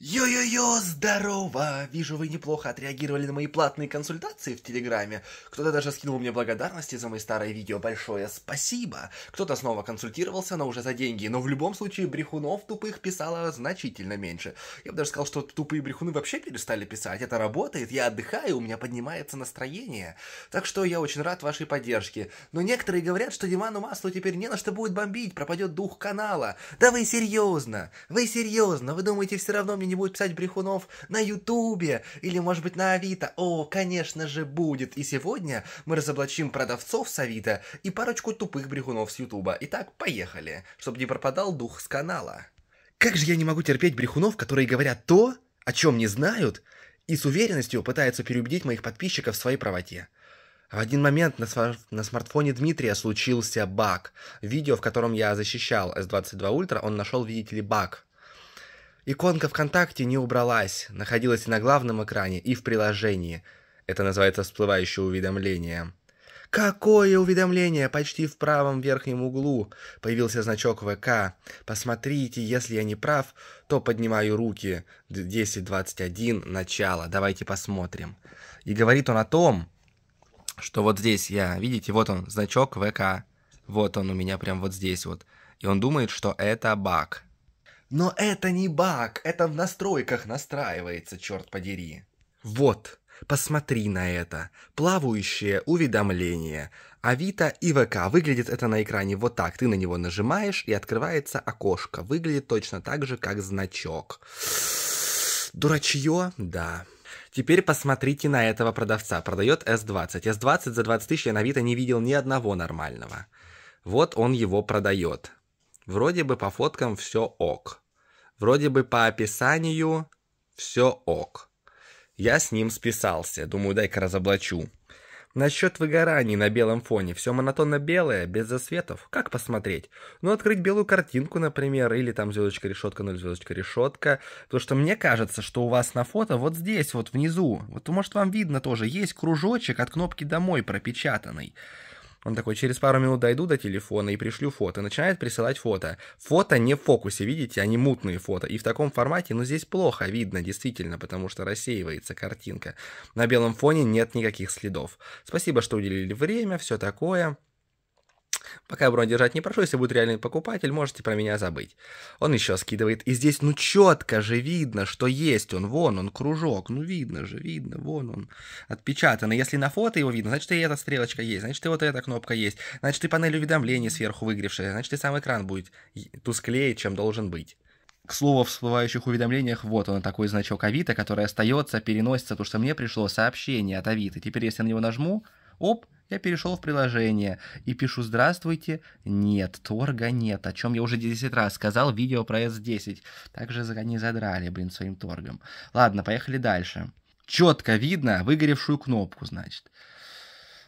Йо-йо-йо, здорово! Вижу, вы неплохо отреагировали на мои платные консультации в Телеграме. Кто-то даже скинул мне благодарности за мои старые видео. Большое спасибо! Кто-то снова консультировался, но уже за деньги. Но в любом случае, брехунов тупых писало значительно меньше. Я бы даже сказал, что тупые брехуны вообще перестали писать. Это работает, я отдыхаю, у меня поднимается настроение. Так что я очень рад вашей поддержке. Но некоторые говорят, что Диману Маслу теперь не на что будет бомбить, пропадет дух канала. Да вы серьезно! Вы серьезно! Вы думаете, все равно мне не будет писать брехунов на Ютубе или, может быть, на Авито? О, конечно же, будет. И сегодня мы разоблачим продавцов с Авито и парочку тупых брехунов с Ютуба. Итак, поехали, чтобы не пропадал дух с канала. Как же я не могу терпеть брехунов, которые говорят то, о чем не знают, и с уверенностью пытаются переубедить моих подписчиков в своей правоте. В один момент на, сва- на смартфоне Дмитрия случился баг. Видео, в котором я защищал S22 Ultra, он нашел, видите ли, баг. Иконка ВКонтакте не убралась, находилась и на главном экране, и в приложении. Это называется всплывающее уведомление. Какое уведомление? Почти в правом верхнем углу появился значок ВК. Посмотрите, если я не прав, то поднимаю руки. 10.21, начало. Давайте посмотрим. И говорит он о том, что вот здесь я, видите, вот он, значок ВК. Вот он у меня прям вот здесь вот. И он думает, что это баг. Но это не баг, это в настройках настраивается, черт подери. Вот, посмотри на это. Плавающее уведомление. Авито и ВК. Выглядит это на экране вот так. Ты на него нажимаешь и открывается окошко. Выглядит точно так же, как значок. Дурачье? Да. Теперь посмотрите на этого продавца. Продает S20. S20 за 20 тысяч я на Авито не видел ни одного нормального. Вот он его продает. Вроде бы по фоткам все ок. Вроде бы по описанию все ок. Я с ним списался. Думаю, дай-ка разоблачу. Насчет выгораний на белом фоне. Все монотонно белое, без засветов. Как посмотреть? Ну, открыть белую картинку, например, или там звездочка-решетка, ноль звездочка-решетка. Потому что мне кажется, что у вас на фото вот здесь, вот внизу, вот может вам видно тоже, есть кружочек от кнопки «Домой» пропечатанный. Он такой, через пару минут дойду до телефона и пришлю фото. Начинает присылать фото. Фото не в фокусе, видите, они мутные фото. И в таком формате, ну, здесь плохо видно, действительно, потому что рассеивается картинка. На белом фоне нет никаких следов. Спасибо, что уделили время, все такое. Пока бронь держать не прошу, если будет реальный покупатель, можете про меня забыть. Он еще скидывает. И здесь ну четко же видно, что есть он. Вон он, кружок. Ну видно же, видно. Вон он отпечатан. И если на фото его видно, значит и эта стрелочка есть. Значит и вот эта кнопка есть. Значит и панель уведомлений сверху выгревшая. Значит и сам экран будет тусклее, чем должен быть. К слову, в всплывающих уведомлениях вот он такой значок Авито, который остается, переносится, потому что мне пришло сообщение от Авито. Теперь если я на него нажму, оп, я перешел в приложение и пишу «Здравствуйте». Нет, торга нет, о чем я уже 10 раз сказал, видео про S10. Также они задрали, блин, своим торгом. Ладно, поехали дальше. Четко видно выгоревшую кнопку, значит.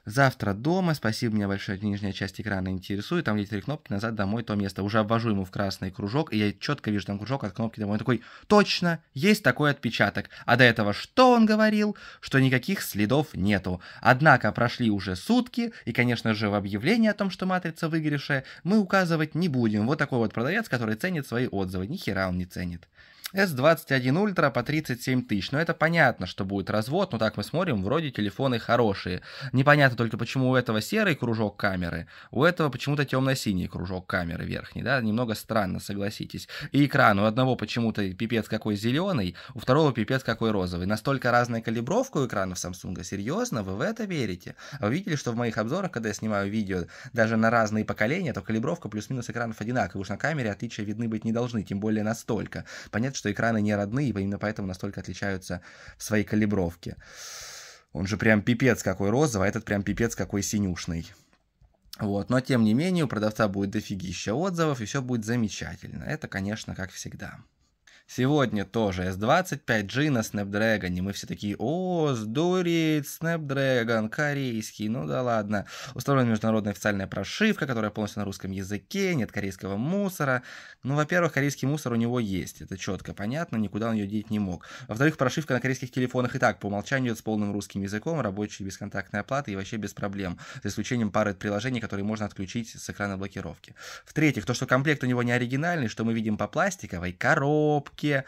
Завтра дома. Спасибо, меня большая нижняя часть экрана интересует. Там есть три кнопки назад, домой, то место. Уже обвожу ему в красный кружок, и я четко вижу там кружок от кнопки домой. Он такой, точно, есть такой отпечаток. А до этого что он говорил? Что никаких следов нету. Однако прошли уже сутки, и, конечно же, в объявлении о том, что матрица выгоревшая, мы указывать не будем. Вот такой вот продавец, который ценит свои отзывы. нихера он не ценит. S21 Ultra по 37 тысяч. Но это понятно, что будет развод. Но так мы смотрим, вроде телефоны хорошие. Непонятно только, почему у этого серый кружок камеры, у этого почему-то темно-синий кружок камеры верхний. Да? Немного странно, согласитесь. И экран у одного почему-то пипец какой зеленый, у второго пипец какой розовый. Настолько разная калибровка у экранов Samsung. Серьезно? Вы в это верите? А вы видели, что в моих обзорах, когда я снимаю видео даже на разные поколения, то калибровка плюс-минус экранов одинаковая. Уж на камере отличия видны быть не должны, тем более настолько. Понятно, что экраны не родные, и именно поэтому настолько отличаются в своей калибровке. Он же прям пипец какой розовый, а этот прям пипец какой синюшный. Вот, но тем не менее у продавца будет дофигища отзывов, и все будет замечательно. Это, конечно, как всегда. Сегодня тоже s 25 g на Snapdragon. И мы все такие, о, сдурит, Snapdragon, корейский, ну да ладно. Установлена международная официальная прошивка, которая полностью на русском языке, нет корейского мусора. Ну, во-первых, корейский мусор у него есть, это четко понятно, никуда он ее деть не мог. Во-вторых, прошивка на корейских телефонах и так по умолчанию идет с полным русским языком, рабочие бесконтактной оплаты и вообще без проблем, за исключением пары приложений, которые можно отключить с экрана блокировки. В-третьих, то, что комплект у него не оригинальный, что мы видим по пластиковой коробке, логике,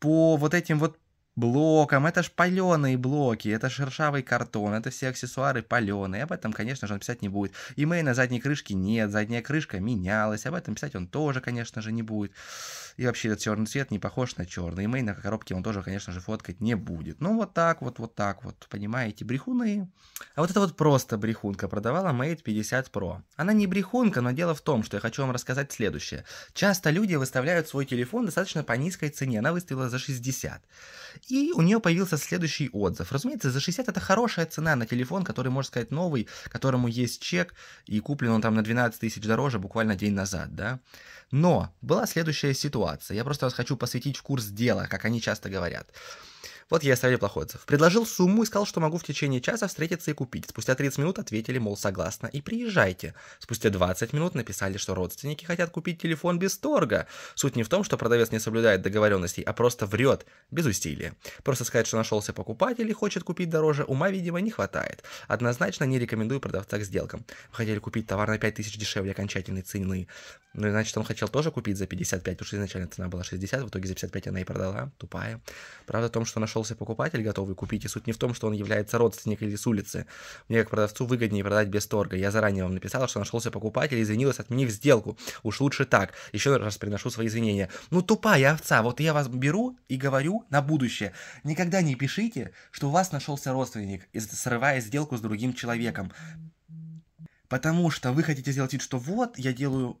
по вот этим вот блоком, это ж паленые блоки, это шершавый картон, это все аксессуары паленые, об этом, конечно же, он писать не будет. Имей на задней крышке нет, задняя крышка менялась, об этом писать он тоже, конечно же, не будет. И вообще этот черный цвет не похож на черный, имей на коробке он тоже, конечно же, фоткать не будет. Ну вот так вот, вот так вот, понимаете, брехуны. А вот это вот просто брехунка продавала Mate 50 Pro. Она не брехунка, но дело в том, что я хочу вам рассказать следующее. Часто люди выставляют свой телефон достаточно по низкой цене, она выставила за 60. И у нее появился следующий отзыв. Разумеется, за 60 это хорошая цена на телефон, который, можно сказать, новый, которому есть чек, и куплен он там на 12 тысяч дороже буквально день назад, да. Но была следующая ситуация. Я просто вас хочу посвятить в курс дела, как они часто говорят. Вот я оставил плохой отзыв. Предложил сумму и сказал, что могу в течение часа встретиться и купить. Спустя 30 минут ответили, мол, согласно, и приезжайте. Спустя 20 минут написали, что родственники хотят купить телефон без торга. Суть не в том, что продавец не соблюдает договоренностей, а просто врет, без усилия. Просто сказать, что нашелся покупатель и хочет купить дороже, ума, видимо, не хватает. Однозначно не рекомендую продавца к сделкам. Вы хотели купить товар на 5000 дешевле окончательной цены. Ну, значит, он хотел тоже купить за 55, потому что изначально цена была 60, в итоге за 55 она и продала. Тупая. Правда в том, что нашел нашелся покупатель, готовый купить, и суть не в том, что он является родственник или с улицы. Мне как продавцу выгоднее продать без торга. Я заранее вам написала, что нашелся покупатель, извинилась, отменив сделку. Уж лучше так. Еще раз приношу свои извинения. Ну, тупая овца, вот я вас беру и говорю на будущее. Никогда не пишите, что у вас нашелся родственник, срывая сделку с другим человеком. Потому что вы хотите сделать вид, что вот, я делаю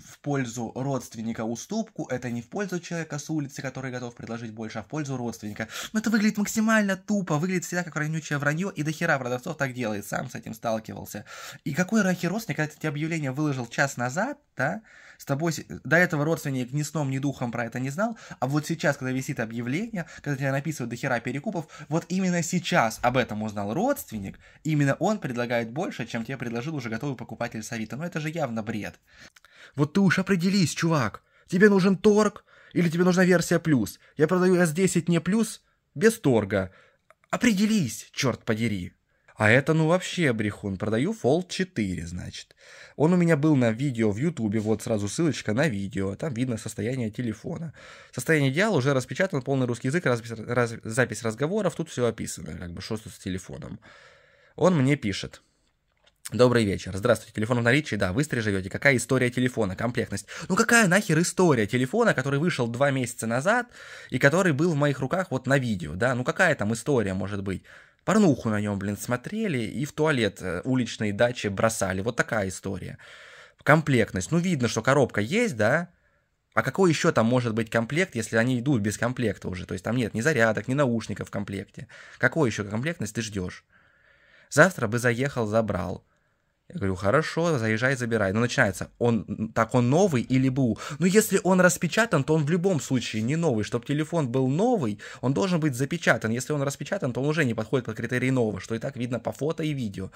в пользу родственника уступку, это не в пользу человека с улицы, который готов предложить больше, а в пользу родственника. Но это выглядит максимально тупо, выглядит всегда как вонючее вранье, и дохера продавцов так делает, сам с этим сталкивался. И какой рахи родственник, когда ты эти объявления выложил час назад, да, с тобой, до этого родственник ни сном, ни духом про это не знал, а вот сейчас, когда висит объявление, когда тебя написывают дохера перекупов, вот именно сейчас об этом узнал родственник, именно он предлагает больше, чем тебе предложил уже готовый покупатель с Авито. Но это же явно бред. Вот ты уж определись, чувак. Тебе нужен торг или тебе нужна версия плюс? Я продаю S10 не плюс, без торга. Определись, черт подери. А это ну вообще брехун. Продаю Fold 4, значит. Он у меня был на видео в Ютубе, вот сразу ссылочка на видео. Там видно состояние телефона. Состояние идеала уже распечатан, полный русский язык, запись разговоров, тут все описано, как бы, что с телефоном. Он мне пишет. Добрый вечер. Здравствуйте. Телефон в наличии? Да, быстро живете. Какая история телефона? Комплектность. Ну какая нахер история телефона, который вышел два месяца назад и который был в моих руках вот на видео, да? Ну какая там история может быть? Порнуху на нем, блин, смотрели и в туалет э, уличные дачи бросали. Вот такая история. Комплектность. Ну видно, что коробка есть, да? А какой еще там может быть комплект, если они идут без комплекта уже? То есть там нет ни зарядок, ни наушников в комплекте. Какой еще комплектность ты ждешь? Завтра бы заехал, забрал. Я говорю, хорошо, заезжай, забирай. Но ну, начинается, он, так он новый или БУ? Ну, если он распечатан, то он в любом случае не новый. Чтобы телефон был новый, он должен быть запечатан. Если он распечатан, то он уже не подходит по критерии нового, что и так видно по фото и видео.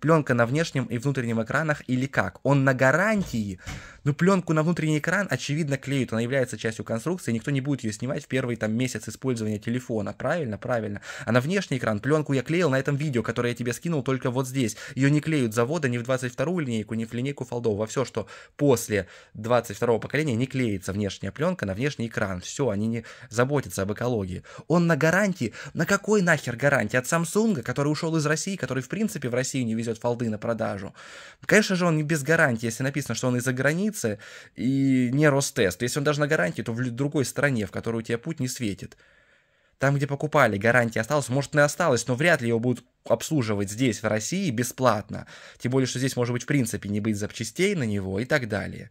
Пленка на внешнем и внутреннем экранах или как? Он на гарантии. Но пленку на внутренний экран, очевидно, клеют. Она является частью конструкции, никто не будет ее снимать в первый там месяц использования телефона. Правильно, правильно. А на внешний экран пленку я клеил на этом видео, которое я тебе скинул только вот здесь. Ее не клеют завода, не ни в 22-ю линейку, ни в линейку фолдов, во все, что после 22-го поколения не клеится внешняя пленка на внешний экран. Все, они не заботятся об экологии. Он на гарантии, на какой нахер гарантии? От Samsung, который ушел из России, который в принципе в России не везет фолды на продажу. Конечно же, он не без гарантии, если написано, что он из-за границы и не Ростест. Если он даже на гарантии, то в другой стране, в которую тебе путь не светит. Там, где покупали, гарантия осталась. Может, не осталась, но вряд ли его будут обслуживать здесь, в России, бесплатно. Тем более, что здесь, может быть, в принципе не быть запчастей на него и так далее.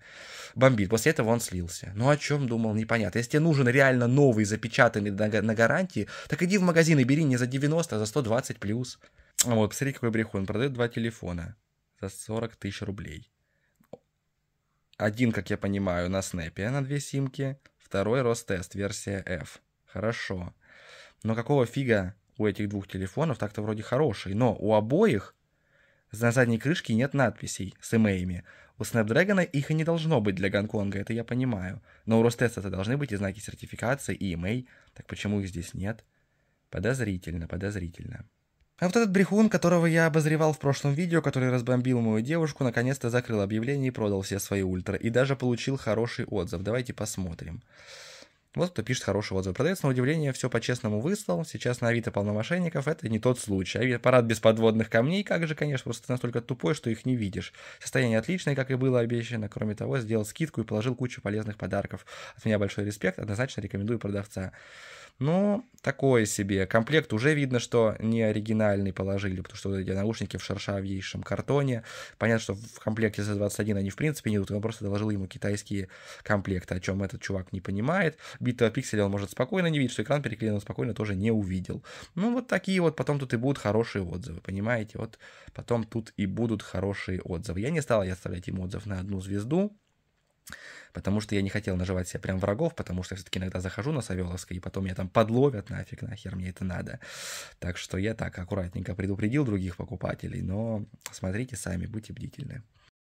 Бомбит. После этого он слился. Ну, о чем думал, непонятно. Если тебе нужен реально новый, запечатанный на, на гарантии, так иди в магазин и бери не за 90, а за 120 плюс. Вот, посмотри, какой брехун. Продает два телефона за 40 тысяч рублей. Один, как я понимаю, на снэпе на две симки. Второй Ростест, версия F. Хорошо. Но какого фига у этих двух телефонов так-то вроде хороший, но у обоих на задней крышке нет надписей с имеями. У Snapdragon их и не должно быть для Гонконга, это я понимаю. Но у Ростеста это должны быть и знаки сертификации, и имей. Так почему их здесь нет? Подозрительно, подозрительно. А вот этот брехун, которого я обозревал в прошлом видео, который разбомбил мою девушку, наконец-то закрыл объявление и продал все свои ультра. И даже получил хороший отзыв. Давайте посмотрим. Вот кто пишет хороший отзыв. Продавец на удивление все по-честному выслал. Сейчас на Авито полно мошенников. Это не тот случай. Аппарат без подводных камней, как же, конечно, просто ты настолько тупой, что их не видишь. Состояние отличное, как и было обещано. Кроме того, сделал скидку и положил кучу полезных подарков. От меня большой респект. Однозначно рекомендую продавца. Ну, такое себе. Комплект уже видно, что не оригинальный положили, потому что вот эти наушники в шершавейшем картоне. Понятно, что в комплекте за 21 они в принципе не идут, он просто доложил ему китайские комплекты, о чем этот чувак не понимает битого пикселя он может спокойно не видеть, что экран переклеен, он спокойно тоже не увидел. Ну, вот такие вот, потом тут и будут хорошие отзывы, понимаете? Вот потом тут и будут хорошие отзывы. Я не стал я оставлять ему отзыв на одну звезду, потому что я не хотел наживать себе прям врагов, потому что все-таки иногда захожу на Савеловской, и потом меня там подловят нафиг, нахер мне это надо. Так что я так аккуратненько предупредил других покупателей, но смотрите сами, будьте бдительны.